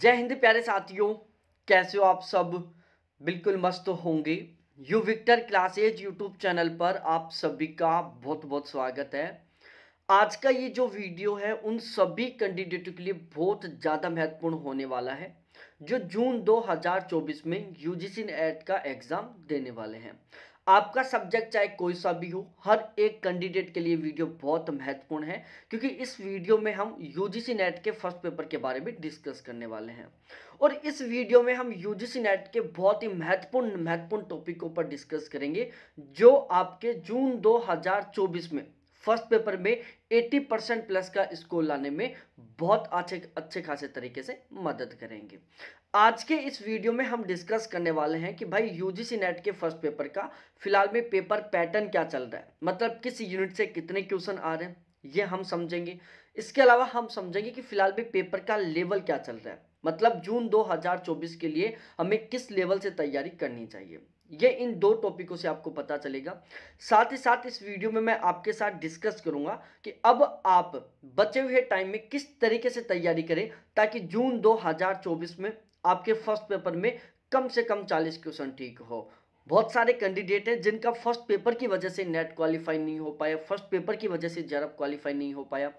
जय हिंद प्यारे साथियों कैसे हो आप सब बिल्कुल मस्त होंगे you Victor classes YouTube channel पर आप सभी का बहुत बहुत स्वागत है आज का ये जो वीडियो है उन सभी कैंडिडेटों के लिए बहुत ज़्यादा महत्वपूर्ण होने वाला है जो जून 2024 में यूजीसी जी का एग्ज़ाम देने वाले हैं आपका सब्जेक्ट चाहे कोई सा भी हो हर एक कैंडिडेट के लिए वीडियो बहुत महत्वपूर्ण है क्योंकि इस वीडियो में हम यूजीसी नेट के फर्स्ट पेपर के बारे में डिस्कस करने वाले हैं और इस वीडियो में हम यूजीसी नेट के बहुत ही महत्वपूर्ण महत्वपूर्ण टॉपिकों पर डिस्कस करेंगे जो आपके जून दो में फर्स्ट पेपर में 80 परसेंट प्लस का स्कोर लाने में बहुत अच्छे अच्छे खासे तरीके से मदद करेंगे आज के इस वीडियो में हम डिस्कस करने वाले हैं कि भाई यूजीसी नेट के फर्स्ट पेपर का फिलहाल में पेपर पैटर्न क्या चल रहा है मतलब किस यूनिट से कितने क्वेश्चन आ रहे हैं ये हम समझेंगे इसके अलावा हम समझेंगे कि फिलहाल में पेपर का लेवल क्या चल रहा है मतलब जून 2024 के लिए हमें किस लेवल से तैयारी करनी चाहिए ये इन दो टॉपिकों से आपको पता चलेगा साथ ही साथ इस वीडियो में मैं आपके साथ डिस्कस करूंगा कि अब आप बचे हुए टाइम में किस तरीके से तैयारी करें ताकि जून 2024 में आपके फर्स्ट पेपर में कम से कम चालीस क्वेश्चन ठीक हो बहुत सारे कैंडिडेट हैं जिनका फर्स्ट पेपर की वजह से नेट क्वालिफाई नहीं हो पाया फर्स्ट पेपर की वजह से जरब क्वालिफाई नहीं हो पाया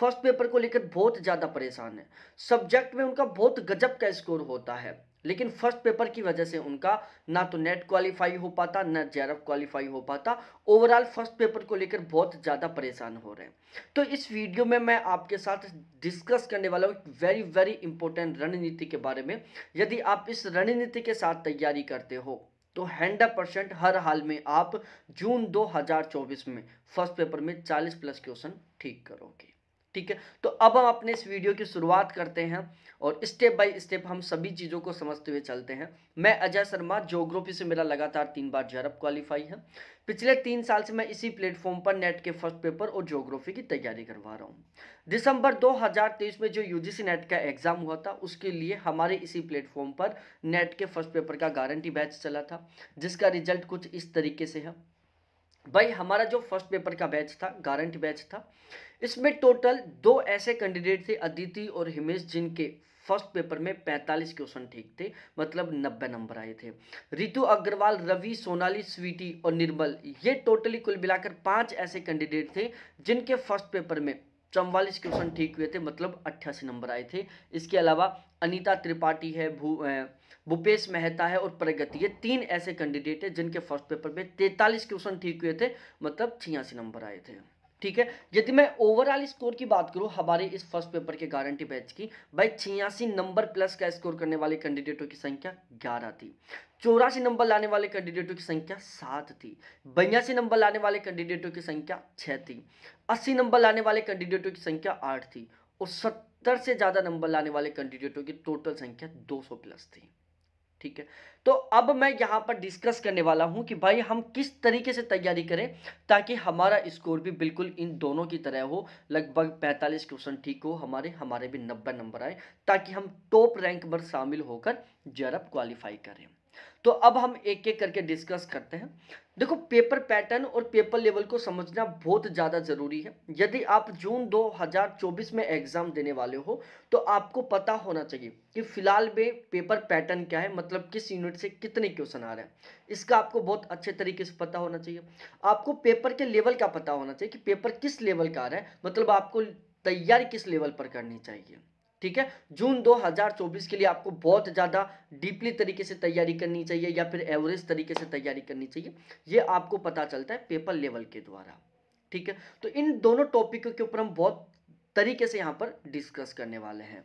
फर्स्ट पेपर को लेकर बहुत ज़्यादा परेशान है सब्जेक्ट में उनका बहुत गजब का स्कोर होता है लेकिन फर्स्ट पेपर की वजह से उनका ना तो नेट क्वालिफाई हो पाता ना जेआरएफ क्वालिफाई हो पाता ओवरऑल फर्स्ट पेपर को लेकर बहुत ज़्यादा परेशान हो रहे हैं तो इस वीडियो में मैं आपके साथ डिस्कस करने वाला हूँ वेरी वेरी इंपॉर्टेंट रणनीति के बारे में यदि आप इस रणनीति के साथ तैयारी करते हो तो हंड्रेड परसेंट हर हाल में आप जून 2024 में फर्स्ट पेपर में 40 प्लस क्वेश्चन ठीक करोगे ठीक है तो अब हम अपने इस वीडियो की शुरुआत करते हैं और स्टेप बाय स्टेप हम सभी चीज़ों को समझते हुए चलते हैं मैं अजय शर्मा जोग्राफी से मेरा लगातार तीन बार जरब क्वालिफाई है पिछले तीन साल से मैं इसी प्लेटफॉर्म पर नेट के फर्स्ट पेपर और जोग्राफी की तैयारी करवा रहा हूँ दिसंबर 2023 में जो यूजीसी नेट का एग्ज़ाम हुआ था उसके लिए हमारे इसी प्लेटफॉर्म पर नेट के फर्स्ट पेपर का गारंटी बैच चला था जिसका रिजल्ट कुछ इस तरीके से है भाई हमारा जो फर्स्ट पेपर का बैच था गारंटी बैच था इसमें टोटल दो ऐसे कैंडिडेट थे अदिति और हिमेश जिनके फर्स्ट पेपर में 45 क्वेश्चन ठीक थे मतलब 90 नंबर आए थे रितु अग्रवाल रवि सोनाली स्वीटी और निर्मल ये टोटली कुल मिलाकर पांच ऐसे कैंडिडेट थे जिनके फर्स्ट पेपर में चौवालीस क्वेश्चन ठीक हुए थे मतलब अट्ठासी नंबर आए थे इसके अलावा अनीता त्रिपाठी है भू भूपेश मेहता है और प्रगति ये तीन ऐसे कैंडिडेट हैं जिनके फर्स्ट पेपर में तैंतालीस क्वेश्चन ठीक हुए थे मतलब छियासी नंबर आए थे ठीक है यदि मैं ओवरऑल स्कोर की बात करूं हमारे इस फर्स्ट पेपर के गारंटी बैच की भाई छियासी नंबर प्लस का स्कोर करने वाले कैंडिडेटों की संख्या ग्यारह थी चौरासी नंबर लाने वाले कैंडिडेटों की संख्या सात थी बयासी नंबर लाने वाले कैंडिडेटों की संख्या छः थी अस्सी नंबर लाने वाले कैंडिडेटों की संख्या आठ थी और सत्तर से ज़्यादा नंबर लाने वाले कैंडिडेटों की टोटल संख्या दो सौ प्लस थी ठीक है तो अब मैं यहाँ पर डिस्कस करने वाला हूँ कि भाई हम किस तरीके से तैयारी करें ताकि हमारा स्कोर भी बिल्कुल इन दोनों की तरह हो लगभग 45 क्वेश्चन ठीक हो हमारे हमारे भी 90 नंबर आए ताकि हम टॉप रैंक पर शामिल होकर जरब क्वालिफाई करें तो अब हम एक एक करके डिस्कस करते हैं देखो पेपर पैटर्न और पेपर लेवल को समझना बहुत ज़्यादा ज़रूरी है यदि आप जून 2024 में एग्ज़ाम देने वाले हो तो आपको पता होना चाहिए कि फ़िलहाल में पेपर पैटर्न क्या है मतलब किस यूनिट से कितने क्वेश्चन आ रहे हैं इसका आपको बहुत अच्छे तरीके से पता होना चाहिए आपको पेपर के लेवल का पता होना चाहिए कि पेपर किस लेवल का आ रहा है मतलब आपको तैयारी किस लेवल पर करनी चाहिए ठीक है जून 2024 के लिए आपको बहुत ज़्यादा डीपली तरीके से तैयारी करनी चाहिए या फिर एवरेज तरीके से तैयारी करनी चाहिए ये आपको पता चलता है पेपर लेवल के द्वारा ठीक है तो इन दोनों टॉपिक के ऊपर हम बहुत तरीके से यहाँ पर डिस्कस करने वाले हैं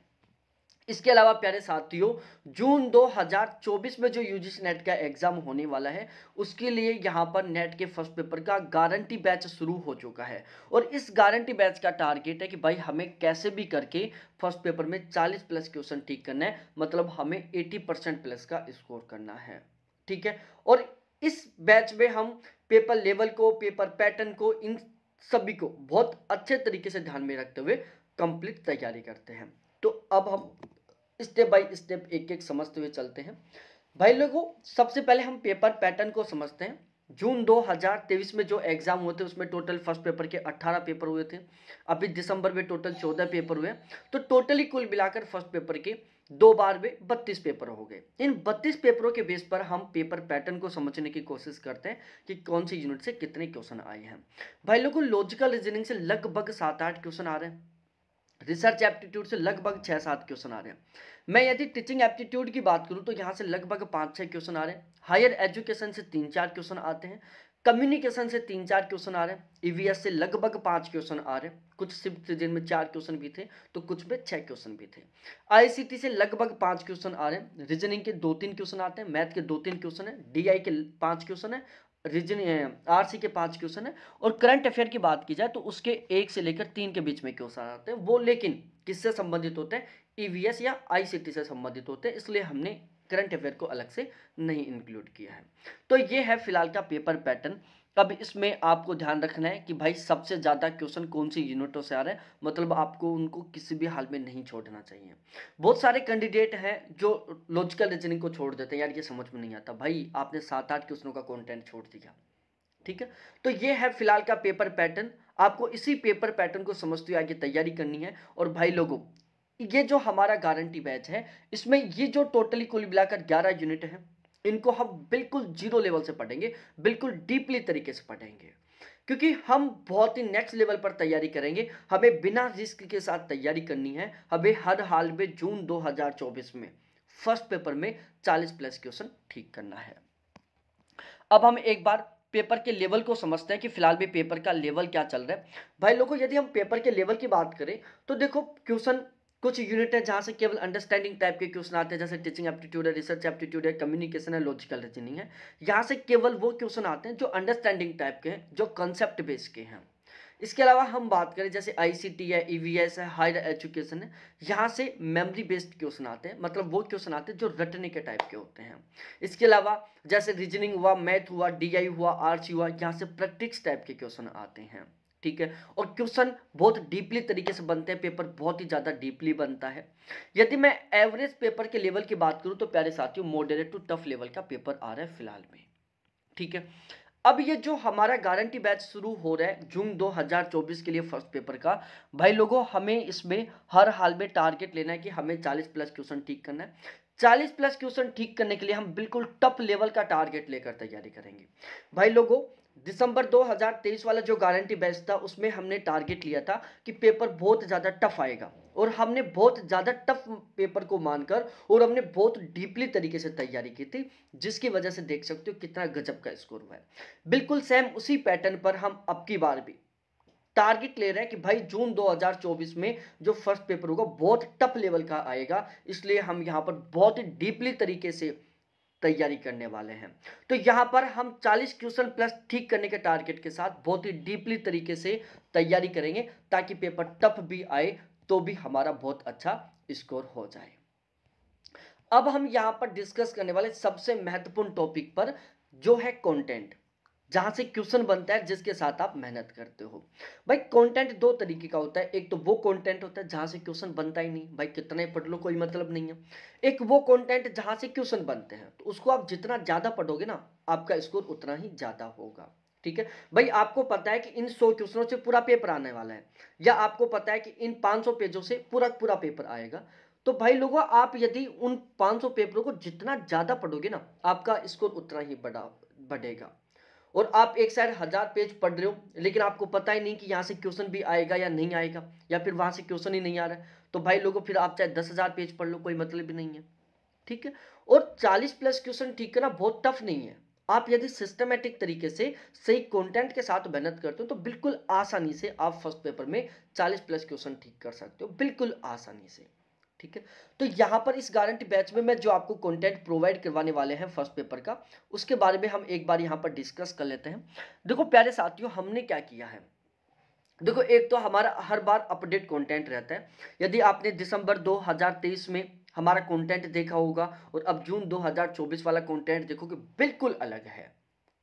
इसके अलावा प्यारे साथियों जून 2024 में जो यूजीसी नेट का एग्ज़ाम होने वाला है उसके लिए यहाँ पर नेट के फर्स्ट पेपर का गारंटी बैच शुरू हो चुका है और इस गारंटी बैच का टारगेट है कि भाई हमें कैसे भी करके फर्स्ट पेपर में 40 प्लस क्वेश्चन ठीक करना है मतलब हमें 80 परसेंट प्लस का स्कोर करना है ठीक है और इस बैच में हम पेपर लेवल को पेपर पैटर्न को इन सभी को बहुत अच्छे तरीके से ध्यान में रखते हुए कंप्लीट तैयारी करते हैं तो अब हम स्टेप बाय स्टेप एक एक समझते हुए चलते हैं भाई लोगों सबसे पहले हम पेपर पैटर्न को समझते हैं जून 2023 में जो एग्ज़ाम हुए थे उसमें टोटल फर्स्ट पेपर के 18 पेपर हुए थे अभी दिसंबर में टोटल 14 पेपर हुए तो टोटली कुल मिलाकर फर्स्ट पेपर के दो बार में बत्तीस पेपर हो गए इन 32 पेपरों के बेस पर हम पेपर पैटर्न को समझने की कोशिश करते हैं कि कौन सी यूनिट से कितने क्वेश्चन आए हैं भाई लोगों लॉजिकल रीजनिंग से लगभग सात आठ क्वेश्चन आ रहे हैं रिसर्च एप्टीट्यूड से लगभग छः सात क्वेश्चन आ रहे हैं मैं यदि टीचिंग एप्टीट्यूड की बात करूँ तो यहाँ से लगभग पाँच छः क्वेश्चन आ रहे हैं हायर एजुकेशन से तीन चार क्वेश्चन आते हैं कम्युनिकेशन से तीन चार क्वेश्चन आ रहे हैं ईवीएस e से लगभग पाँच क्वेश्चन आ रहे हैं कुछ सिफ्ट सीजन में चार क्वेश्चन भी थे तो कुछ में छः क्वेश्चन भी थे आईसीटी से लगभग पाँच क्वेश्चन आ रहे हैं रीजनिंग के दो तीन क्वेश्चन आते हैं मैथ के दो तीन क्वेश्चन हैं डीआई के पाँच क्वेश्चन हैं रीजन आरसी के पांच क्वेश्चन है और करंट अफेयर की बात की जाए तो उसके एक से लेकर तीन के बीच में क्वेश्चन आते हैं वो लेकिन किससे संबंधित होते हैं ईवीएस e या आईसीटी से संबंधित होते हैं इसलिए हमने करंट अफेयर को अलग से नहीं इंक्लूड किया है तो ये है फिलहाल का पेपर पैटर्न तब इसमें आपको ध्यान रखना है कि भाई सबसे ज़्यादा क्वेश्चन कौन सी यूनिटों से आ रहे हैं मतलब आपको उनको किसी भी हाल में नहीं छोड़ना चाहिए बहुत सारे कैंडिडेट हैं जो लॉजिकल रीजनिंग को छोड़ देते हैं यार ये समझ में नहीं आता भाई आपने सात आठ क्वेश्चनों का कॉन्टेंट छोड़ दिया ठीक है तो ये है फिलहाल का पेपर पैटर्न आपको इसी पेपर पैटर्न को समझते हुए आगे तैयारी करनी है और भाई लोगों ये जो हमारा गारंटी बैच है इसमें ये जो टोटली कुल मिलाकर ग्यारह यूनिट है इनको हम बिल्कुल जीरो लेवल से पढ़ेंगे बिल्कुल डीपली तरीके से पढ़ेंगे क्योंकि हम बहुत ही नेक्स्ट लेवल पर तैयारी करेंगे हमें बिना रिस्क के साथ तैयारी करनी है हमें हर हाल में जून 2024 में फर्स्ट पेपर में 40 प्लस क्वेश्चन ठीक करना है अब हम एक बार पेपर के लेवल को समझते हैं कि फिलहाल भी पेपर का लेवल क्या चल रहा है भाई लोगों यदि हम पेपर के लेवल की बात करें तो देखो क्वेश्चन कुछ यूनिट है जहाँ से केवल अंडरस्टैंडिंग टाइप के क्वेश्चन आते हैं जैसे टीचिंग एप्टीट्यूड है रिसर्च एप्टीट्यूड है कम्युनिकेशन है लॉजिकल रीजनिंग है यहाँ से केवल वो क्वेश्चन आते हैं जो अंडरस्टैंडिंग टाइप के हैं जो कॉन्सेप्ट बेस के हैं इसके अलावा हम बात करें जैसे आईसीटी है ईवीएस e है हायर एजुकेशन है यहाँ से मेमोरी बेस्ड क्वेश्चन आते हैं मतलब वो क्वेश्चन आते हैं जो रटने के टाइप के होते हैं इसके अलावा जैसे रीजनिंग हुआ मैथ हुआ डीआई हुआ सी हुआ यहाँ से प्रैक्टिक्स टाइप के क्वेश्चन आते हैं ठीक है और क्वेश्चन बहुत डीपली तरीके से बनते हैं पेपर बहुत ही ज़्यादा डीपली बनता है यदि मैं एवरेज पेपर के लेवल की बात करूँ तो प्यारे साथियों मॉडरेट टू टफ लेवल का पेपर आ रहा है फिलहाल में ठीक है अब ये जो हमारा गारंटी बैच शुरू हो रहा है जून 2024 के लिए फर्स्ट पेपर का भाई लोगों हमें इसमें हर हाल में टारगेट लेना है कि हमें 40 प्लस क्वेश्चन ठीक करना है 40 प्लस क्वेश्चन ठीक करने के लिए हम बिल्कुल टफ लेवल का टारगेट लेकर तैयारी करेंगे भाई लोगों दिसंबर 2023 वाला जो गारंटी बैच था उसमें हमने टारगेट लिया था कि पेपर बहुत ज़्यादा टफ आएगा और हमने बहुत ज़्यादा टफ पेपर को मानकर और हमने बहुत डीपली तरीके से तैयारी की थी जिसकी वजह से देख सकते हो कितना गजब का स्कोर हुआ है बिल्कुल सेम उसी पैटर्न पर हम अब की बार भी टारगेट ले रहे हैं कि भाई जून 2024 में जो फर्स्ट पेपर होगा बहुत टफ लेवल का आएगा इसलिए हम यहाँ पर बहुत डीपली तरीके से तैयारी करने वाले हैं तो यहाँ पर हम 40 क्वेश्चन प्लस ठीक करने के टारगेट के साथ बहुत ही डीपली तरीके से तैयारी करेंगे ताकि पेपर टफ भी आए तो भी हमारा बहुत अच्छा स्कोर हो जाए अब हम यहाँ पर डिस्कस करने वाले सबसे महत्वपूर्ण टॉपिक पर जो है कंटेंट जहाँ से क्वेश्चन बनता है जिसके साथ आप मेहनत करते हो भाई कंटेंट दो तरीके का होता है एक तो वो कंटेंट होता है जहाँ से क्वेश्चन बनता ही नहीं भाई कितने पढ़ लो कोई मतलब नहीं है एक वो कंटेंट जहाँ से क्वेश्चन बनते हैं तो उसको आप जितना ज़्यादा पढ़ोगे ना आपका स्कोर उतना ही ज़्यादा होगा ठीक है भाई आपको पता है कि इन सौ क्वेश्चनों से पूरा पेपर आने वाला है या आपको पता है कि इन 500 पेजों से पूरा पूरा पेपर आएगा तो भाई लोगों आप यदि उन 500 पेपरों को जितना ज़्यादा पढ़ोगे ना आपका स्कोर उतना ही बढ़ा बढ़ेगा और आप एक साइड हज़ार पेज पढ़ रहे हो लेकिन आपको पता ही नहीं कि यहाँ से क्वेश्चन भी आएगा या नहीं आएगा या फिर वहाँ से क्वेश्चन ही नहीं आ रहा है तो भाई लोगों फिर आप चाहे दस हज़ार पेज पढ़ लो कोई मतलब भी नहीं है ठीक है और चालीस प्लस क्वेश्चन ठीक करना बहुत टफ नहीं है आप यदि सिस्टमेटिक तरीके से सही कंटेंट के साथ मेहनत करते हो तो बिल्कुल आसानी से आप फर्स्ट पेपर में चालीस प्लस क्वेश्चन ठीक कर सकते हो बिल्कुल आसानी से ठीक है तो यहाँ पर इस गारंटी बैच में मैं जो आपको कंटेंट प्रोवाइड करवाने वाले हैं फर्स्ट पेपर का उसके बारे में हम एक बार यहाँ पर डिस्कस कर लेते हैं देखो प्यारे साथियों हमने क्या किया है देखो एक तो हमारा हर बार अपडेट कंटेंट रहता है यदि आपने दिसंबर 2023 में हमारा कंटेंट देखा होगा और अब जून 2024 वाला कंटेंट देखो कि बिल्कुल अलग है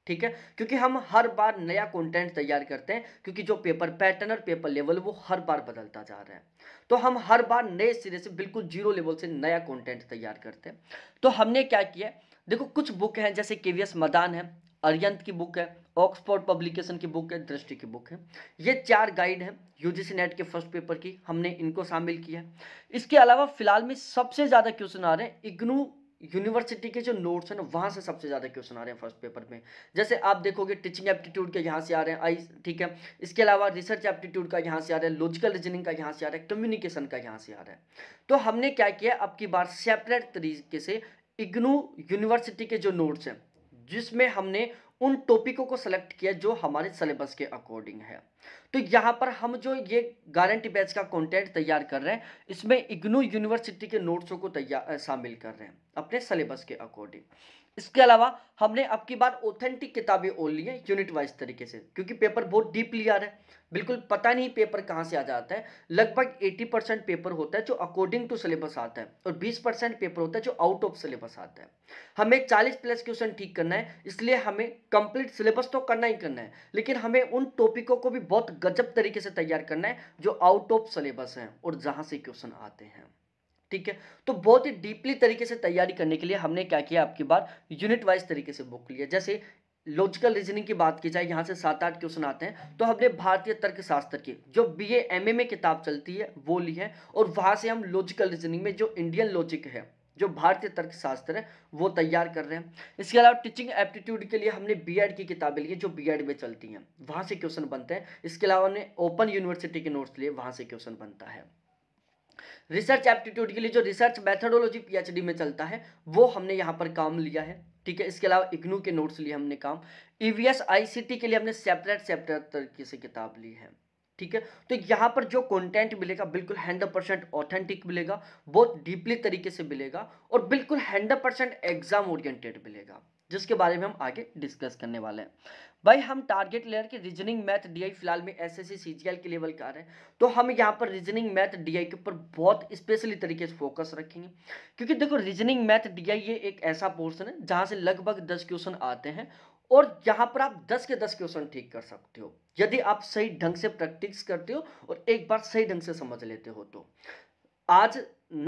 ठीक है क्योंकि हम हर बार नया कंटेंट तैयार करते हैं क्योंकि जो पेपर पैटर्न और पेपर लेवल वो हर बार बदलता जा रहा है तो हम हर बार नए सिरे से बिल्कुल जीरो लेवल से नया कंटेंट तैयार करते हैं तो हमने क्या किया देखो कुछ बुक हैं जैसे के वी एस मदान है अरियंत की बुक है ऑक्सफोर्ड पब्लिकेशन की बुक है दृष्टि की बुक है ये चार गाइड हैं यूजीसी नेट के फर्स्ट पेपर की हमने इनको शामिल किया इसके अलावा फिलहाल में सबसे ज़्यादा क्वेश्चन आ रहे हैं इग्नू यूनिवर्सिटी के जो नोट्स हैं ना वहाँ से सबसे ज़्यादा क्वेश्चन आ रहे हैं फर्स्ट पेपर में जैसे आप देखोगे टीचिंग एप्टीट्यूड के यहाँ से आ रहे हैं आई ठीक है इसके अलावा रिसर्च एप्टीट्यूड का यहाँ से आ रहा है लॉजिकल रीजनिंग का यहाँ से आ रहा है कम्युनिकेशन का यहाँ से आ रहा है तो हमने क्या किया अब की बार सेपरेट तरीके से इग्नू यूनिवर्सिटी के जो नोट्स हैं जिसमें हमने उन टॉपिकों को सेलेक्ट किया जो हमारे सिलेबस के अकॉर्डिंग है तो यहाँ पर हम जो ये गारंटी बैच का कंटेंट तैयार कर रहे हैं इसमें इग्नू यूनिवर्सिटी के नोट्सों को तैयार शामिल कर रहे हैं अपने सिलेबस के अकॉर्डिंग इसके अलावा हमने अब की बार ऑथेंटिक किताबें ओल ली हैं यूनिट वाइज तरीके से क्योंकि पेपर बहुत डीपली आ रहे है बिल्कुल पता नहीं पेपर कहाँ से आ जाता है लगभग एटी पेपर होता है जो अकॉर्डिंग टू सिलेबस आता है और बीस पेपर होता है जो आउट ऑफ सिलेबस आता है हमें 40 प्लस क्वेश्चन ठीक करना है इसलिए हमें कंप्लीट सिलेबस तो करना ही करना है लेकिन हमें उन टॉपिकों को भी बहुत गजब तरीके से तैयार करना है जो आउट ऑफ सिलेबस है और जहां से क्वेश्चन आते हैं ठीक है तो बहुत ही डीपली तरीके से तैयारी करने के लिए हमने क्या किया आपकी बार यूनिट वाइज तरीके से बुक लिया जैसे लॉजिकल रीजनिंग की बात की जाए यहाँ से सात आठ क्वेश्चन आते हैं तो हमने भारतीय तर्कशास्त्र की जो बीए एमए में किताब चलती है वो ली है और वहाँ से हम लॉजिकल रीजनिंग में जो इंडियन लॉजिक है जो भारतीय तर्कशास्त्र है वो तैयार कर रहे हैं इसके अलावा टीचिंग एप्टीट्यूड के लिए हमने बीएड की किताबें ली जो बीएड में चलती हैं वहाँ से क्वेश्चन बनते हैं इसके अलावा हमने ओपन यूनिवर्सिटी के नोट्स लिए वहाँ से क्वेश्चन बनता है रिसर्च एप्टीट्यूड के लिए जो रिसर्च मैथडोलॉजी पीएचडी में चलता है वो हमने यहाँ पर काम लिया है ठीक है इसके अलावा इग्नू के नोट्स लिए हमने काम ईवीएस e आईसीटी के लिए हमने सेपरेट सेपरेट तरीके से किताब ली है ठीक है तो यहाँ पर जो कंटेंट मिलेगा बिल्कुल हंड्रेड परसेंट ऑथेंटिक मिलेगा बहुत डीपली तरीके से मिलेगा और बिल्कुल हंड्रेड परसेंट एग्जाम ओरिएंटेड मिलेगा जिसके बारे में हम आगे डिस्कस करने वाले हैं भाई हम टारगेट लेयर के रीजनिंग मैथ डीआई फिलहाल में एसएससी सीजीएल के लेवल का आ रहे हैं तो हम यहाँ पर रीजनिंग मैथ डीआई के ऊपर बहुत स्पेशली तरीके से फोकस रखेंगे क्योंकि देखो रीजनिंग मैथ डीआई ये एक ऐसा पोर्शन है जहाँ से लगभग दस क्वेश्चन आते हैं और जहां पर आप 10 के 10 क्वेश्चन ठीक कर सकते हो यदि आप सही ढंग से प्रैक्टिस करते हो और एक बार सही ढंग से समझ लेते हो तो आज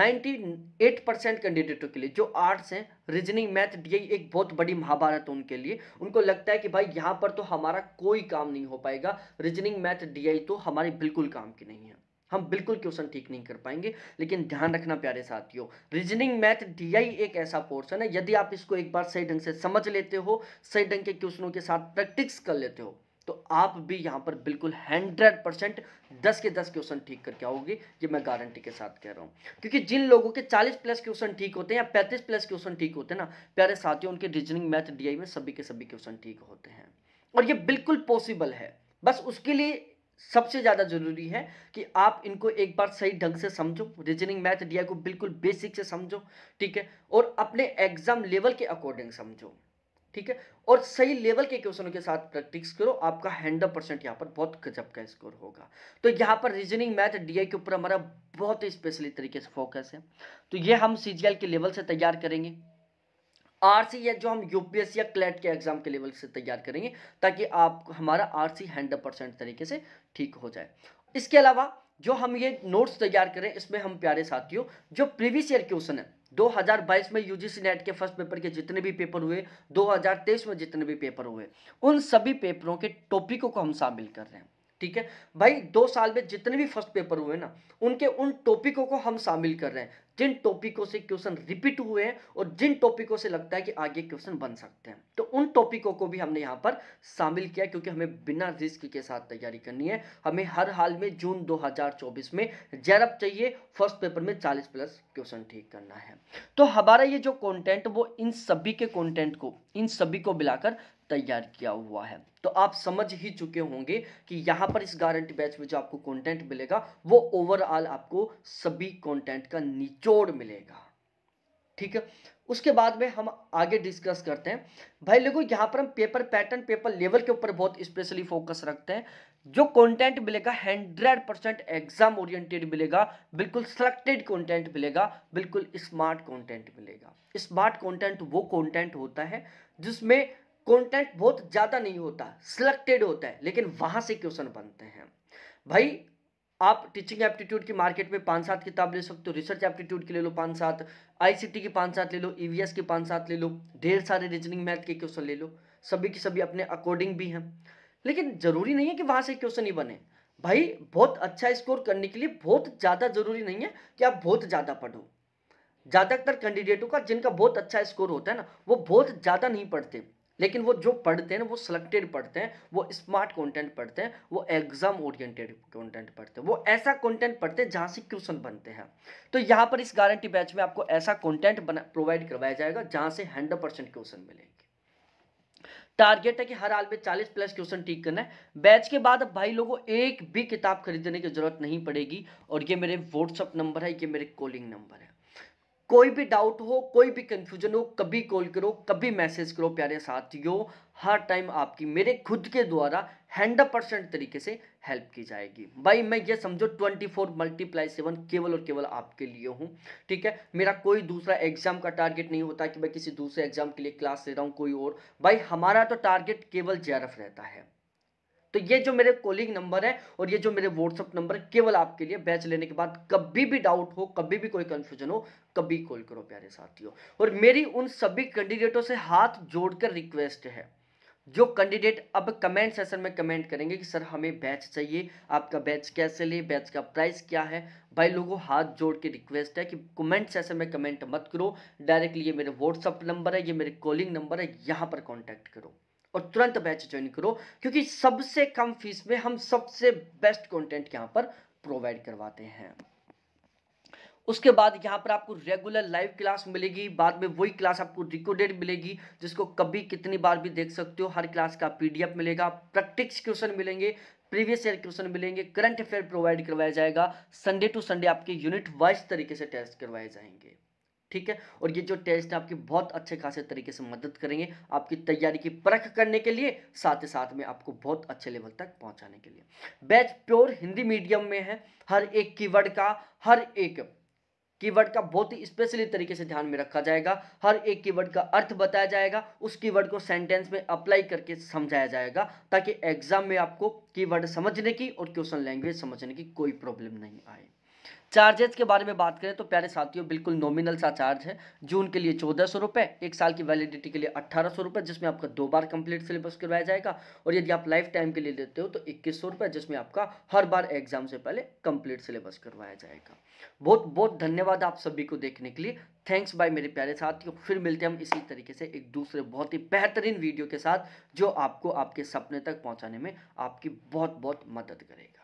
98 परसेंट कैंडिडेटों के लिए जो आर्ट्स हैं रीजनिंग मैथ डी एक बहुत बड़ी महाभारत है उनके लिए उनको लगता है कि भाई यहाँ पर तो हमारा कोई काम नहीं हो पाएगा रीजनिंग मैथ डी तो हमारे बिल्कुल काम की नहीं है हम बिल्कुल क्वेश्चन ठीक नहीं कर पाएंगे लेकिन ध्यान रखना प्यारे साथियों रीजनिंग मैथ डीआई एक ऐसा पोर्सन है यदि आप इसको एक बार सही ढंग से समझ लेते हो सही ढंग के क्वेश्चनों के साथ प्रैक्टिस कर लेते हो तो आप भी यहां पर बिल्कुल हंड्रेड परसेंट दस के दस क्वेश्चन ठीक करके आओगे ये मैं गारंटी के साथ कह रहा हूं क्योंकि जिन लोगों के चालीस प्लस क्वेश्चन ठीक होते हैं या पैंतीस प्लस क्वेश्चन ठीक होते हैं ना प्यारे साथियों उनके रीजनिंग मैथ डीआई में सभी के सभी क्वेश्चन ठीक होते हैं और ये बिल्कुल पॉसिबल है बस उसके लिए सबसे ज़्यादा ज़रूरी है कि आप इनको एक बार सही ढंग से समझो रीजनिंग मैथ डीआई को बिल्कुल बेसिक से समझो ठीक है और अपने एग्जाम लेवल के अकॉर्डिंग समझो ठीक है और सही लेवल के क्वेश्चनों के साथ प्रैक्टिस करो आपका हंड्रेड परसेंट यहाँ पर बहुत गजब का स्कोर होगा तो यहाँ पर रीजनिंग मैथ डीआई के ऊपर हमारा बहुत ही स्पेशली तरीके से फोकस है तो ये हम सीजीएल के लेवल से तैयार करेंगे आरसी या जो हम यूपीएससी या क्लेट के एग्जाम के लेवल से तैयार करेंगे ताकि आप हमारा आरसी हंड्रेड परसेंट तरीके से ठीक हो जाए इसके अलावा जो हम ये नोट्स तैयार करें इसमें हम प्यारे साथियों जो प्रीवियस ईयर क्वेश्चन है 2022 में यूजीसी नेट के फर्स्ट पेपर के जितने भी पेपर हुए 2023 में जितने भी पेपर हुए उन सभी पेपरों के टॉपिकों को हम शामिल कर रहे हैं ठीक है भाई दो साल में जितने भी फर्स्ट पेपर हुए ना उनके उन टॉपिकों को हम शामिल कर रहे हैं जिन टॉपिकों से क्वेश्चन रिपीट हुए हैं और जिन टॉपिकों से लगता है कि आगे क्वेश्चन बन सकते हैं तो उन टॉपिकों को भी हमने यहाँ पर शामिल किया क्योंकि हमें बिना रिस्क के साथ तैयारी करनी है हमें हर हाल में जून 2024 में जैरअप चाहिए फर्स्ट पेपर में 40 प्लस क्वेश्चन ठीक करना है तो हमारा ये जो कॉन्टेंट वो इन सभी के कॉन्टेंट को इन सभी को मिलाकर तैयार किया हुआ है तो आप समझ ही चुके होंगे कि यहाँ पर इस गारंटी बैच में जो आपको कंटेंट मिलेगा वो ओवरऑल आपको सभी कंटेंट का निचोड़ मिलेगा ठीक है उसके बाद में हम आगे डिस्कस करते हैं भाई लोगों यहाँ पर हम पेपर पैटर्न पेपर लेवल के ऊपर बहुत स्पेशली फोकस रखते हैं जो कंटेंट मिलेगा हंड्रेड परसेंट एग्जाम ओरिएंटेड मिलेगा बिल्कुल सिलेक्टेड कंटेंट मिलेगा बिल्कुल स्मार्ट कंटेंट मिलेगा स्मार्ट कंटेंट वो कंटेंट होता है जिसमें कंटेंट बहुत ज़्यादा नहीं होता सिलेक्टेड होता है लेकिन वहाँ से क्वेश्चन बनते हैं भाई आप टीचिंग एप्टीट्यूड की मार्केट में पाँच सात किताब ले सकते हो रिसर्च एप्टीट्यूड की ले लो पाँच सात आईसीटी की पाँच सात ले लो ईवीएस e की पाँच सात ले लो ढेर सारे रीजनिंग मैथ के क्वेश्चन ले लो सभी के सभी अपने अकॉर्डिंग भी हैं लेकिन ज़रूरी नहीं है कि वहाँ से क्वेश्चन ही बने भाई बहुत अच्छा स्कोर करने के लिए बहुत ज़्यादा ज़रूरी नहीं है कि आप बहुत ज़्यादा पढ़ो ज़्यादातर कैंडिडेटों का जिनका बहुत अच्छा स्कोर होता है ना वो बहुत ज़्यादा नहीं पढ़ते लेकिन वो जो पढ़ते हैं ना वो सिलेक्टेड पढ़ते हैं वो स्मार्ट कंटेंट पढ़ते हैं वो एग्जाम ओरिएंटेड कंटेंट पढ़ते हैं वो ऐसा कंटेंट पढ़ते हैं जहाँ से क्वेश्चन बनते हैं तो यहाँ पर इस गारंटी बैच में आपको ऐसा कंटेंट प्रोवाइड करवाया जाएगा जहाँ से हंड्रेड परसेंट क्वेश्चन मिलेंगे टारगेट है कि हर हाल में 40 प्लस क्वेश्चन ठीक करना है बैच के बाद अब भाई लोगों एक भी किताब खरीदने की जरूरत नहीं पड़ेगी और ये मेरे व्हाट्सअप नंबर है ये मेरे कॉलिंग नंबर है कोई भी डाउट हो कोई भी कंफ्यूजन हो कभी कॉल करो कभी मैसेज करो प्यारे साथियों हर टाइम आपकी मेरे खुद के द्वारा हंड्रेड परसेंट तरीके से हेल्प की जाएगी भाई मैं ये समझो ट्वेंटी फोर मल्टीप्लाई सेवन केवल और केवल आपके लिए हूँ ठीक है मेरा कोई दूसरा एग्जाम का टारगेट नहीं होता कि मैं किसी दूसरे एग्जाम के लिए क्लास ले रहा हूँ कोई और भाई हमारा तो टारगेट केवल जे रहता है तो ये जो मेरे कॉलिंग नंबर है और ये जो मेरे व्हाट्सअप नंबर है केवल आपके लिए बैच लेने के बाद कभी भी डाउट हो कभी भी कोई कंफ्यूजन हो कभी कॉल करो प्यारे साथियों और मेरी उन सभी कैंडिडेटों से हाथ जोड़कर रिक्वेस्ट है जो कैंडिडेट अब कमेंट सेशन में कमेंट करेंगे कि सर हमें बैच चाहिए आपका बैच कैसे ले बैच का प्राइस क्या है भाई लोगों हाथ जोड़ के रिक्वेस्ट है कि कमेंट सेशन में कमेंट मत करो डायरेक्टली ये मेरे व्हाट्सअप नंबर है ये मेरे कॉलिंग नंबर है यहाँ पर कॉन्टैक्ट करो और तुरंत बैच ज्वाइन करो क्योंकि सबसे कम फीस में हम सबसे बेस्ट कंटेंट यहां पर प्रोवाइड करवाते हैं उसके बाद यहाँ पर आपको रेगुलर लाइव क्लास मिलेगी बाद में वही क्लास आपको रिकॉर्डेड मिलेगी जिसको कभी कितनी बार भी देख सकते हो हर क्लास का पीडीएफ मिलेगा प्रैक्टिस क्वेश्चन मिलेंगे प्रीवियस ईयर क्वेश्चन मिलेंगे करंट अफेयर प्रोवाइड करवाया जाएगा संडे टू संडे आपके यूनिट वाइज तरीके से टेस्ट करवाए जाएंगे ठीक है और ये जो टेस्ट आपकी बहुत अच्छे खासे तरीके से मदद करेंगे आपकी तैयारी की परख करने के लिए साथ ही साथ में आपको बहुत अच्छे लेवल तक पहुंचाने के लिए बैच प्योर हिंदी मीडियम में है हर एक कीवर्ड का हर एक कीवर्ड का बहुत ही स्पेशली तरीके से ध्यान में रखा जाएगा हर एक कीवर्ड का अर्थ बताया जाएगा उस कीवर्ड को सेंटेंस में अप्लाई करके समझाया जाएगा ताकि एग्जाम में आपको कीवर्ड समझने की और क्वेश्चन लैंग्वेज समझने की कोई प्रॉब्लम नहीं आए चार्जेज के बारे में बात करें तो प्यारे साथियों बिल्कुल नॉमिनल सा चार्ज है जून के लिए चौदह सौ रुपये एक साल की वैलिडिटी के लिए अट्ठारह सौ रुपये जिसमें आपका दो बार कंप्लीट सिलेबस करवाया जाएगा और यदि आप लाइफ टाइम के लिए लेते हो तो इक्कीस सौ रुपये जिसमें आपका हर बार एग्जाम से पहले कंप्लीट सिलेबस करवाया जाएगा बहुत बहुत धन्यवाद आप सभी को देखने के लिए थैंक्स बाय मेरे प्यारे साथियों फिर मिलते हैं हम इसी तरीके से एक दूसरे बहुत ही बेहतरीन वीडियो के साथ जो आपको आपके सपने तक पहुँचाने में आपकी बहुत बहुत मदद करेगा